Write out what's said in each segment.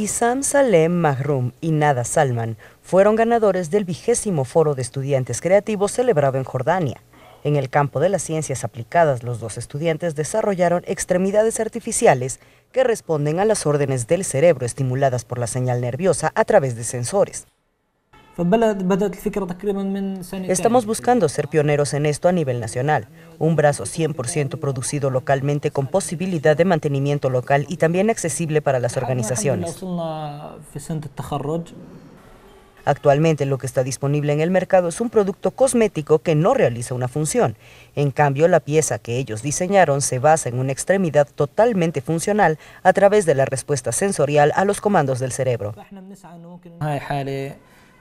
Isam Salem Mahrum y Nada Salman fueron ganadores del vigésimo foro de estudiantes creativos celebrado en Jordania. En el campo de las ciencias aplicadas, los dos estudiantes desarrollaron extremidades artificiales que responden a las órdenes del cerebro estimuladas por la señal nerviosa a través de sensores. Estamos buscando ser pioneros en esto a nivel nacional, un brazo 100% producido localmente con posibilidad de mantenimiento local y también accesible para las organizaciones. Actualmente lo que está disponible en el mercado es un producto cosmético que no realiza una función. En cambio, la pieza que ellos diseñaron se basa en una extremidad totalmente funcional a través de la respuesta sensorial a los comandos del cerebro.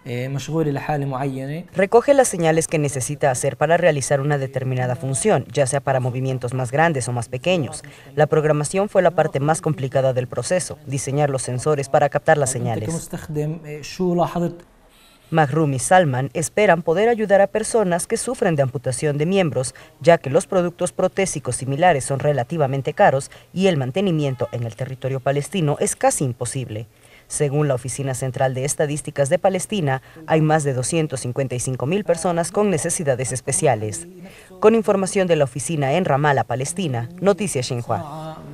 Eh, Recoge las señales que necesita hacer para realizar una determinada función, ya sea para movimientos más grandes o más pequeños. La programación fue la parte más complicada del proceso, diseñar los sensores para captar las señales. Eh, Magrumi y Salman esperan poder ayudar a personas que sufren de amputación de miembros, ya que los productos protésicos similares son relativamente caros y el mantenimiento en el territorio palestino es casi imposible. Según la Oficina Central de Estadísticas de Palestina, hay más de 255 mil personas con necesidades especiales. Con información de la oficina en Ramala, Palestina, Noticias Xinhua.